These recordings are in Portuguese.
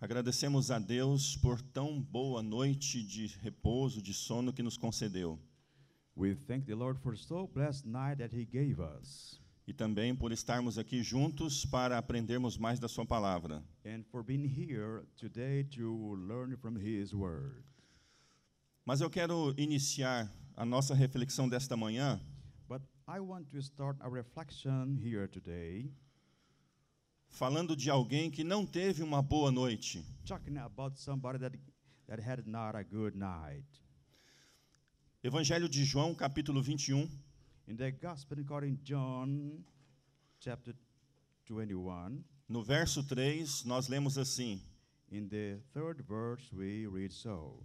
Agradecemos a Deus por tão boa noite de repouso, de sono que nos concedeu. We thank the Lord for so blessed night that he gave us. E também por estarmos aqui juntos para aprendermos mais da sua palavra. And for being here today to learn from his word. Mas eu quero iniciar a nossa reflexão desta manhã. But I want to start a reflection here today falando de alguém que não teve uma boa noite. Evangelho de João, capítulo 21. In the Gospel according to John, chapter 21. No verso 3, nós lemos assim. In the third verse we read so.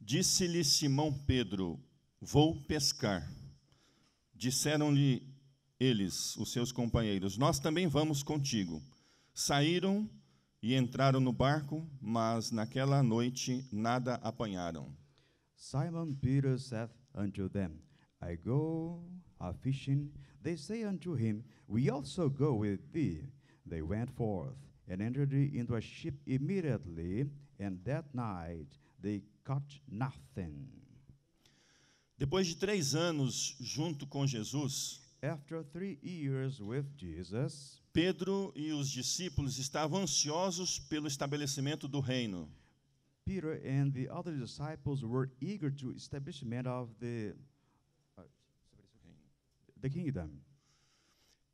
Disse-lhe Simão Pedro: Vou pescar. Disseram-lhe: eles, os seus companheiros, nós também vamos contigo. Saíram e entraram no barco, mas naquela noite nada apanharam. Simon Peter said unto them, I go a fishing. They say unto him, We also go with thee. They went forth and entered into a ship immediately, and that night they caught nothing. Depois de três anos junto com Jesus, after three years with Jesus, Pedro e os discípulos estavam ansiosos pelo estabelecimento do reino. Peter and the other disciples were eager to establishment of the uh, the kingdom.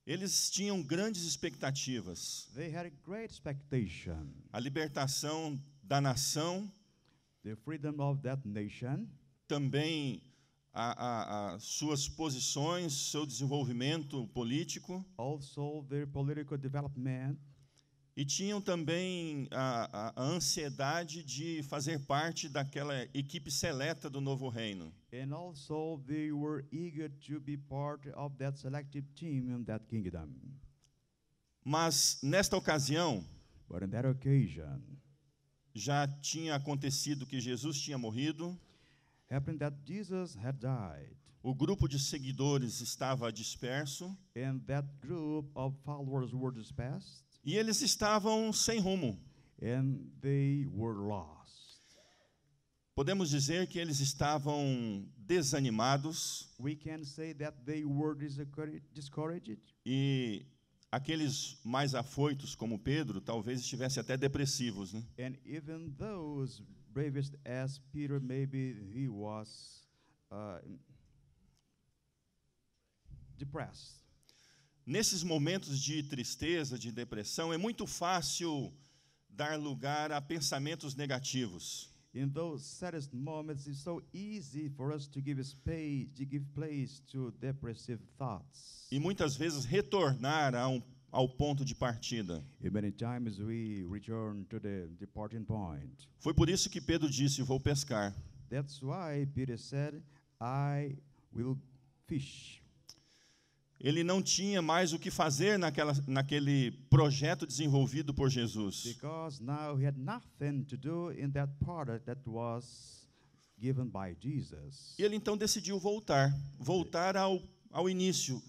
Eles tinham grandes expectativas. They had a great expectation. A libertação da nação. The freedom of that nation. Também a, a, a suas posições, seu desenvolvimento político. Also their political development. E tinham também a, a, ansiedade de fazer parte daquela equipe seleta do novo reino. And also they were eager to be part of that selective team in that kingdom. Mas nesta ocasião, But in that occasion, já tinha acontecido que Jesus tinha morrido happened é that Jesus had died. O grupo de seguidores estava disperso. And that group of followers were dispersed. E eles estavam sem rumo. And they were lost. Podemos dizer que eles estavam desanimados. We can say that they were discouraged. E aqueles mais afoitos como Pedro talvez estivessem até depressivos, né? And even those bravest as Peter maybe he was uh, depressed. Nesses momentos de tristeza, de depressão, é muito fácil dar lugar a pensamentos negativos. In those saddest moments, it's so easy for us to give space, to give place to depressive thoughts. E muitas vezes retornar a um ao ponto de partida. Foi por isso que Pedro disse: Vou pescar. That's why Peter said, I will fish. Ele não tinha mais o que fazer naquela, naquele projeto desenvolvido por Jesus. Jesus. Ele então decidiu voltar, voltar ao, ao início,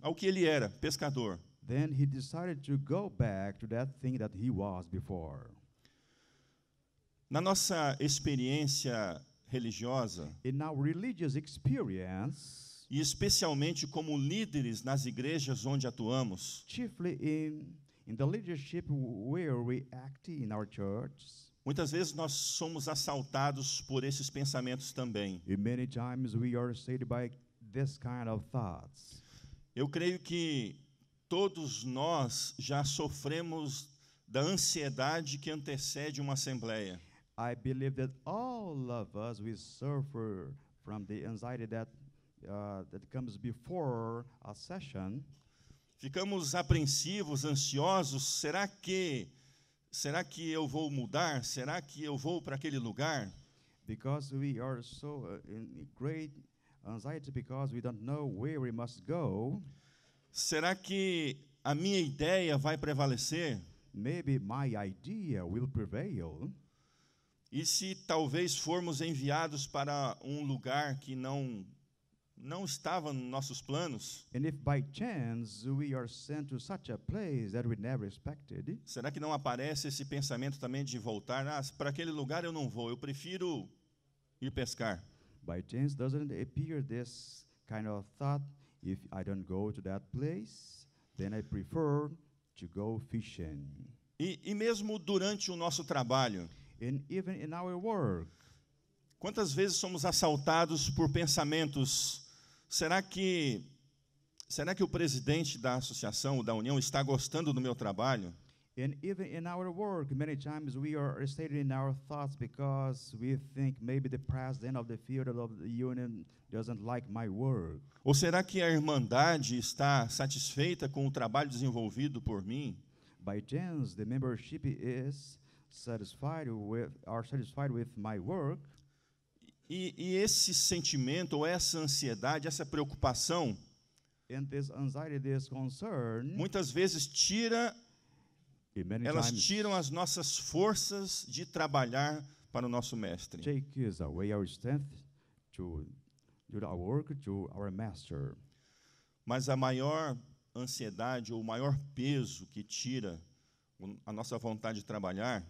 ao que ele era, pescador. Then he decided to go back to that thing that he was before. Na nossa experiência religiosa, In our religious experience, e especialmente como líderes nas igrejas onde atuamos, chiefly in, in the leadership where we act in our Muitas vezes nós somos assaltados por esses pensamentos também. Kind of Eu creio que Todos nós já sofremos da ansiedade que antecede uma assembleia. I believe that all of us we suffer from the anxiety that uh, that comes before a session. Ficamos apreensivos, ansiosos. Será que será que eu vou mudar? Será que eu vou para aquele lugar? Because we are so uh, in great anxiety because we don't know where we must go. Será que a minha ideia vai prevalecer? Maybe my idea will prevail. E se talvez formos enviados para um lugar que não não estava nos nossos planos? chance Expected, será que não aparece esse pensamento também de voltar? Ah, para aquele lugar eu não vou, eu prefiro ir pescar. By chance doesn't appear this kind of thought If I don't go to that place, then I prefer to go fishing. E, e mesmo durante o nosso trabalho. And even in our work. Quantas vezes somos assaltados por pensamentos? Será que será que o presidente da associação, da união, está gostando do meu trabalho? And even in our work, many times we are arrested in our thoughts because we think maybe the president of the Federal of the Union doesn't like my work. Ou será que a irmandade está satisfeita com o trabalho desenvolvido por mim? By chance, the membership is satisfied with are satisfied with my work. E, e esse sentimento ou essa ansiedade, essa preocupação, And this anxiety, this concern, muitas vezes tira elas tiram as nossas forças de trabalhar para o nosso mestre. Mas a maior ansiedade ou o maior peso que tira a nossa vontade de trabalhar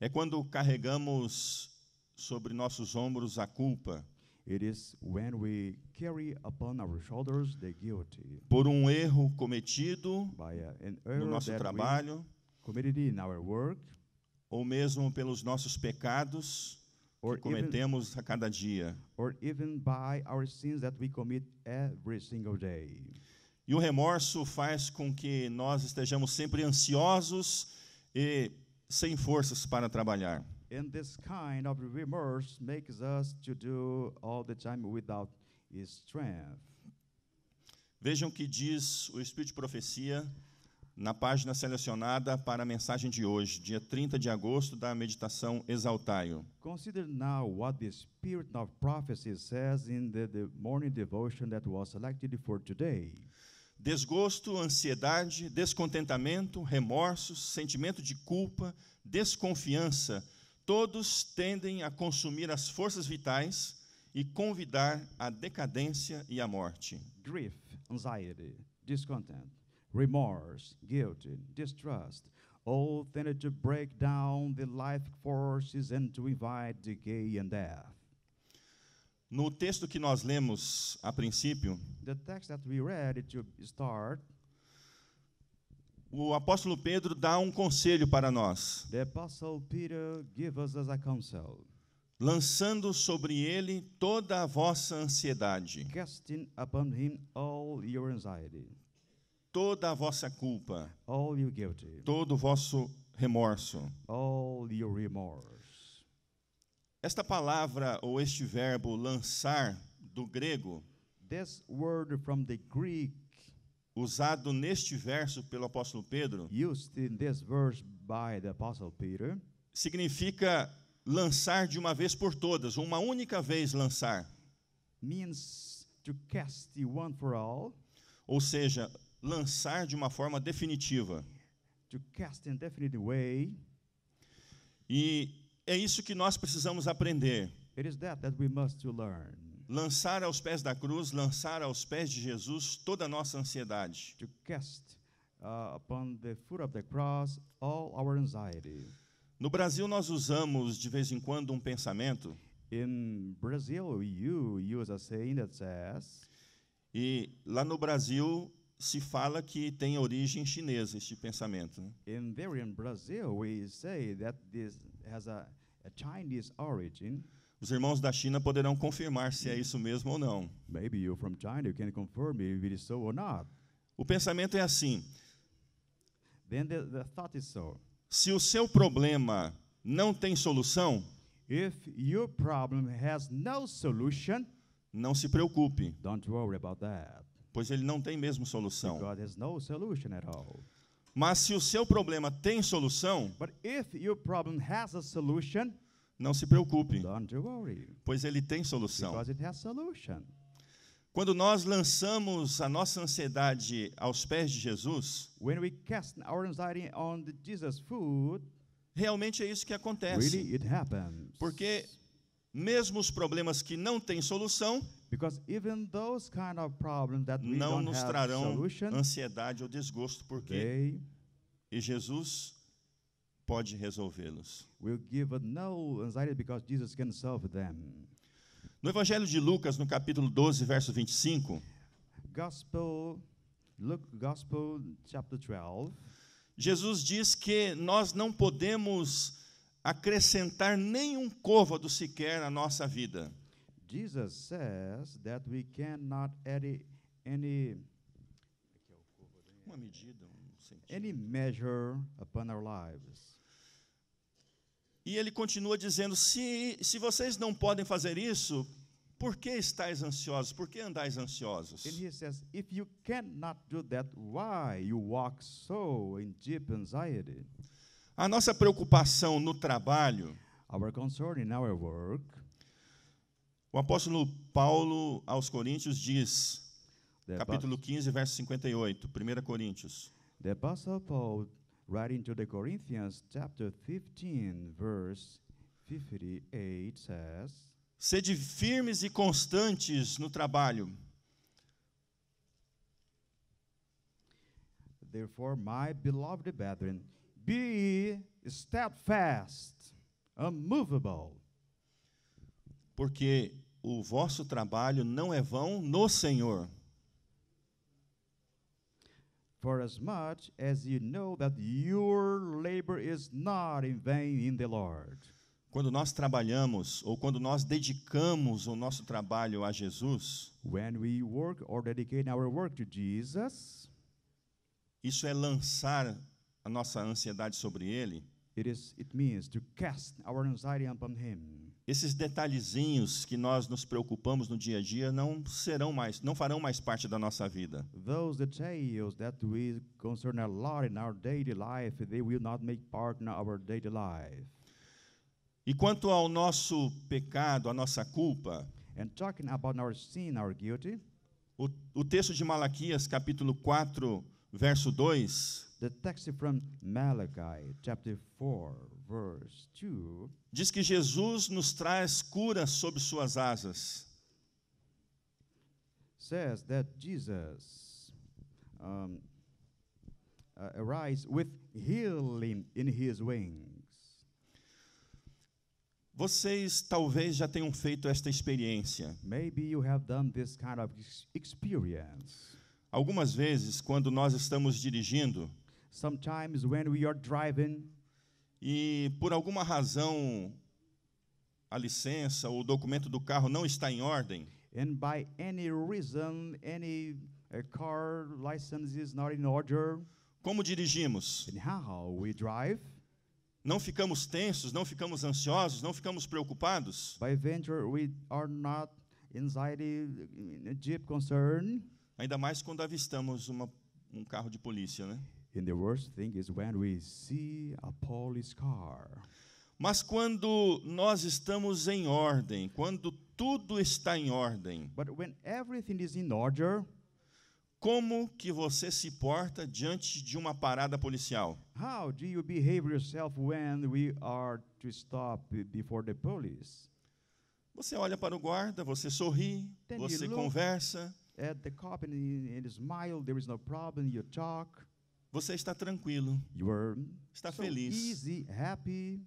é quando carregamos sobre nossos ombros a culpa It is when we carry upon our shoulders the guilty. Por um erro cometido by a, an error no nosso that trabalho, we committed in our work, ou mesmo pelos nossos pecados que cometemos even, a cada dia. Or even by our sins that we commit every single day. E o remorso faz com que nós estejamos sempre ansiosos e sem forças para trabalhar. And this kind of remorse makes us to do all the time without strength. Vejam que diz o Espírito de Profecia na página selecionada para a mensagem de hoje, dia 30 de agosto da meditação Exaltaio. Consider now what the spirit of prophecy says in the, the morning devotion that was selected for today. Desgosto, ansiedade, descontentamento, remorsos, sentimento de culpa, desconfiança, todos tendem a consumir as forças vitais e convidar à decadência e à morte. Grief, anxiety, discontent, remorse, guilt, distrust, all tended to break down the life forces and to invite decay and death. No texto que nós lemos a princípio, the text that we read to start o apóstolo Pedro dá um conselho para nós. Lançando sobre ele toda a vossa ansiedade. Toda a vossa culpa. Todo o vosso remorso. Esta palavra ou este verbo lançar do grego This word from the Greek usado neste verso pelo apóstolo Pedro, used in this verse by the apostle Peter, significa lançar de uma vez por todas, uma única vez lançar. Means to cast one for all. Ou seja, lançar de uma forma definitiva. To cast in definite way. E é isso que nós precisamos aprender. It is that that we must learn lançar aos pés da cruz, lançar aos pés de Jesus toda a nossa ansiedade. To cast uh, upon the foot of the cross all our anxiety. No Brasil nós usamos de vez em quando um pensamento. In Brazil you use a saying that says. E lá no Brasil se fala que tem origem chinesa este pensamento. Né? In there in Brazil we say that this has a origin, os irmãos da China poderão confirmar se é isso mesmo ou não. Maybe you're from China, you can confirm if it is so or not. O pensamento é assim. Then the, the thought is so. Se o seu problema não tem solução, If your problem has no solution, não se preocupe. Don't worry about that. Pois ele não tem mesmo solução. Because there's no solution at all. Mas se o seu problema tem solução, solution, não se preocupe, worry, pois ele tem solução. Quando nós lançamos a nossa ansiedade aos pés de Jesus, food, realmente é isso que acontece. Really Porque mesmo os problemas que não têm solução, kind of não nos trarão solution, ansiedade ou desgosto, porque e Jesus pode resolvê-los. No Evangelho de Lucas, no capítulo 12, verso 25, Gospel, Luke, Gospel, chapter 12, Jesus diz que nós não podemos acrescentar nenhum côvado sequer na nossa vida. Jesus says that we cannot add any uma medida, um sentido. any measure upon our lives. E ele continua dizendo: se, se vocês não podem fazer isso, por que estáis ansiosos? Por que andais ansiosos? And he says, if you cannot do that, why you walk so in deep anxiety? A nossa preocupação no trabalho. Our concern in our work. O apóstolo Paulo aos Coríntios diz, capítulo 15, verso 58, 1 Coríntios. The apostle Paul writing to the Corinthians chapter 15 verse 58 says, Sede firmes e constantes no trabalho. Therefore, my beloved brethren, Be steadfast, unmovable. Porque o vosso trabalho não é vão no Senhor. For as much as you know that your labor is not in vain in the Lord. Quando nós trabalhamos ou quando nós dedicamos o nosso trabalho a Jesus, when we work or dedicate our work to Jesus, isso é lançar a nossa ansiedade sobre ele. It is, it means to cast our anxiety upon him. Esses detalhezinhos que nós nos preocupamos no dia a dia não serão mais, não farão mais parte da nossa vida. Those details that we concern a lot in our daily life, they will not make part in our daily life. E quanto ao nosso pecado, à nossa culpa, And talking about our sin, our o, o texto de Malaquias, capítulo 4, verso 2, The text from Malachi chapter 4 verse 2 diz que Jesus nos traz cura sob suas asas. Says that Jesus um, uh, arise with healing in his wings. Vocês talvez já tenham feito esta experiência. Maybe you have done this kind of experience. Algumas vezes, quando nós estamos dirigindo, Sometimes when we are driving, e por alguma razão a licença ou o documento do carro não está em ordem, and by any reason any a eh, car license is not in order, como dirigimos? how we drive? Não ficamos tensos, não ficamos ansiosos, não ficamos preocupados? By venture we are not anxiety, deep concern. Ainda mais quando avistamos uma, um carro de polícia, né? And the worst thing is when we see a police car. Mas quando nós estamos em ordem, quando tudo está em ordem. But when everything is in order, como que você se porta diante de uma parada policial? How do you behave yourself when we are to stop before the police? Você olha para o guarda, você sorri, Then você conversa. At the cop and, and smile, there is no problem, you talk. Você está tranquilo. está so feliz. Easy, happy.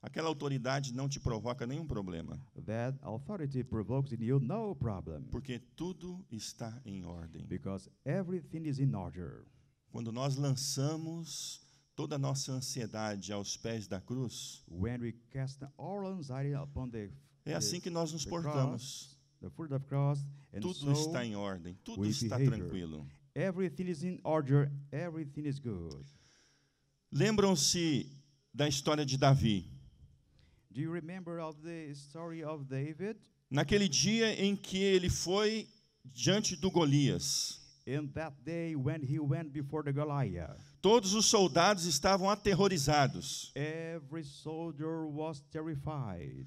Aquela autoridade não te provoca nenhum problema. That authority provokes in you no problem. Porque tudo está em ordem. Because everything is in order. Quando nós lançamos toda a nossa ansiedade aos pés da cruz, When we cast all anxiety upon the, é assim que nós nos portamos. Cross, the foot of cross, and tudo so está em ordem, tudo está behavior. tranquilo. Everything is in order, everything is good. Lembram-se da história de Davi? Do you remember of the story of David? Naquele dia em que ele foi diante do Golias. In that day when he went before the Goliath. Todos os soldados estavam aterrorizados. Every soldier was terrified.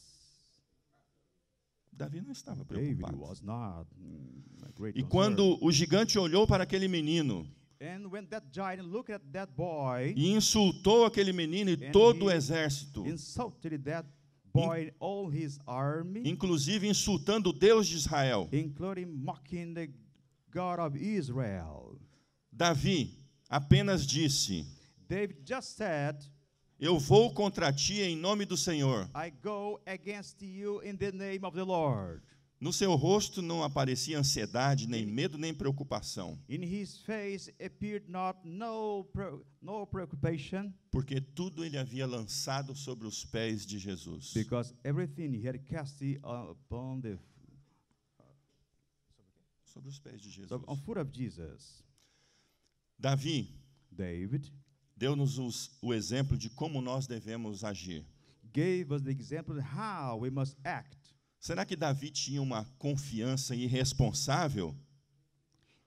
Davi não estava preocupado. Mm, e quando o gigante olhou para aquele menino e insultou aquele menino e todo o exército, inclusive insultando o Deus de Israel, Israel. Davi apenas disse: eu vou contra ti em nome do Senhor. No seu rosto não aparecia ansiedade, nem medo, nem preocupação. Porque tudo ele havia lançado sobre os pés de Jesus. Because everything he had cast upon the sobre os pés de Jesus. So, on foot of Jesus. Davi, David, deu-nos o exemplo de como nós devemos agir. Gave us the example of how we must act. Será que Davi tinha uma confiança irresponsável?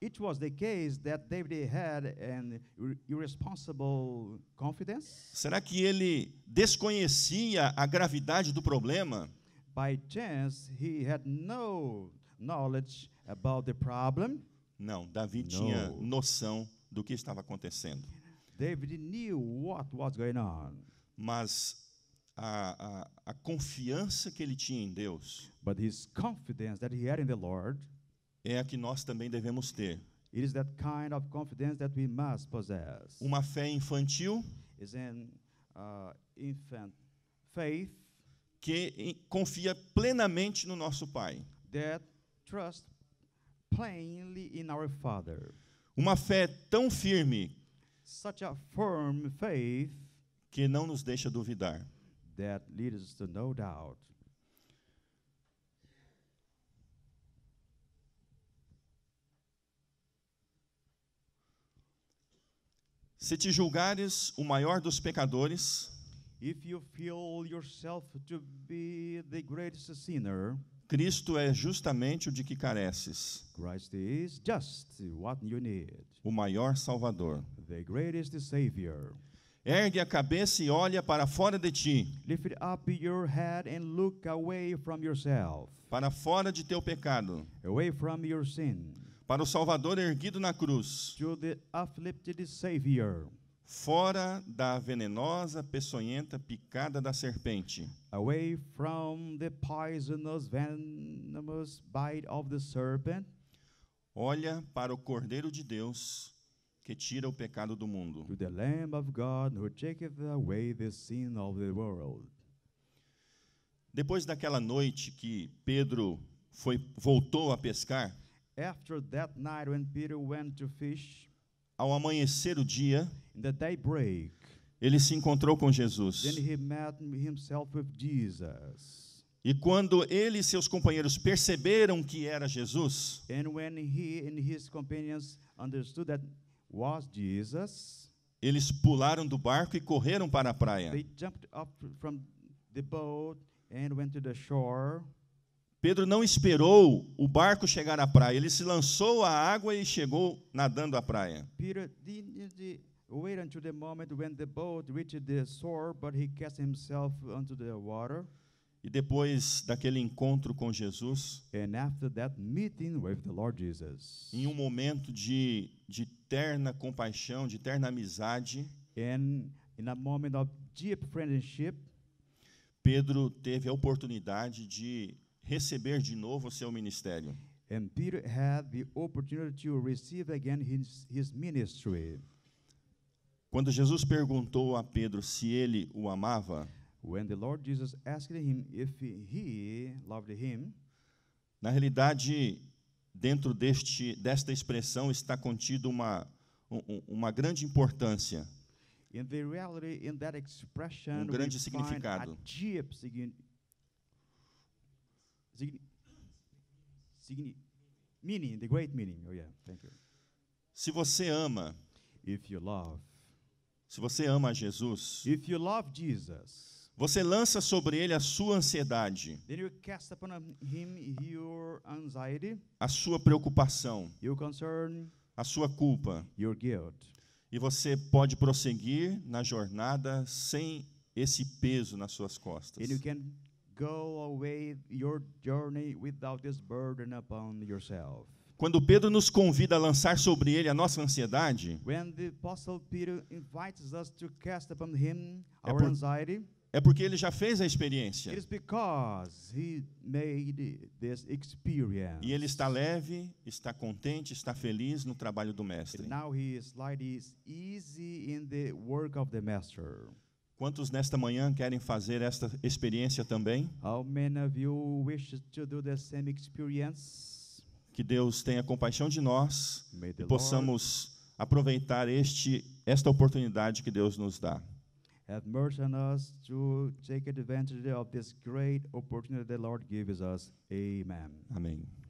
It was the case that David had an irresponsible confidence. Será que ele desconhecia a gravidade do problema? By chance, he had no knowledge about the problem. Não, Davi no. tinha noção do que estava acontecendo. David knew what was going on. Mas a, a, a, confiança que ele tinha em Deus But his confidence that he had in the Lord, é a que nós também devemos ter. It is that kind of confidence that we must possess. Uma fé infantil is an uh, infant faith, que confia plenamente no nosso Pai. That trust plainly in our Father. Uma fé tão firme such a firm faith que não nos deixa duvidar. That leads to no doubt. Se te julgares o maior dos pecadores, if you feel yourself to be the greatest sinner, Cristo é justamente o de que careces. Christ is just what you need. O maior Salvador. The greatest Savior. Ergue a cabeça e olha para fora de ti. Lift up your head and look away from yourself. Para fora de teu pecado. Away from your sin. Para o Salvador erguido na cruz. To the uplifted Savior fora da venenosa, peçonhenta picada da serpente. Away from the poisonous, venomous bite of the serpent. Olha para o Cordeiro de Deus que tira o pecado do mundo. To the Lamb of God who taketh away the sin of the world. Depois daquela noite que Pedro foi voltou a pescar, After that night when Peter went to fish, ao amanhecer o dia, ele se encontrou com Jesus. Jesus. E quando ele e seus companheiros perceberam que era Jesus, Jesus eles pularam do barco e correram para a praia. They jumped up from the boat and went to the shore. Pedro não esperou o barco chegar à praia, ele se lançou à água e chegou nadando à praia. Peter didn't wait until the moment when the boat reached the shore, but he cast himself onto the water. E depois daquele encontro com Jesus, And after that meeting with the Lord Jesus, em um momento de, de terna compaixão, de terna amizade, and in a moment of deep friendship, Pedro teve a oportunidade de receber de novo o seu ministério. And Peter had the opportunity to receive again his, his ministry. Quando Jesus perguntou a Pedro se ele o amava, When the Lord Jesus asked him if he loved him, na realidade, dentro deste, desta expressão está contida uma, uma grande importância. In the reality, in that expression, um grande significado. Signi, signi, meaning, the great meaning. Oh yeah, thank you. Se você ama, if you love, se você ama Jesus, if you love Jesus, você lança sobre ele a sua ansiedade, then you cast upon him your anxiety, a sua preocupação, your concern, a sua culpa, your guilt. E você pode prosseguir na jornada sem esse peso nas suas costas. And you can Go away your journey without this burden upon yourself. Quando Pedro nos convida a lançar sobre ele a nossa ansiedade, é, é porque ele já fez a experiência. E ele está leve, está contente, está feliz no trabalho do mestre. And now he is light, is easy in the work of the master. Quantos nesta manhã querem fazer esta experiência também? How many of you wish to do the same experience? Que Deus tenha compaixão de nós e possamos Lord aproveitar este esta oportunidade que Deus nos dá. Have mercy on us to take advantage of this great opportunity the Lord gives us. Amen. Amém.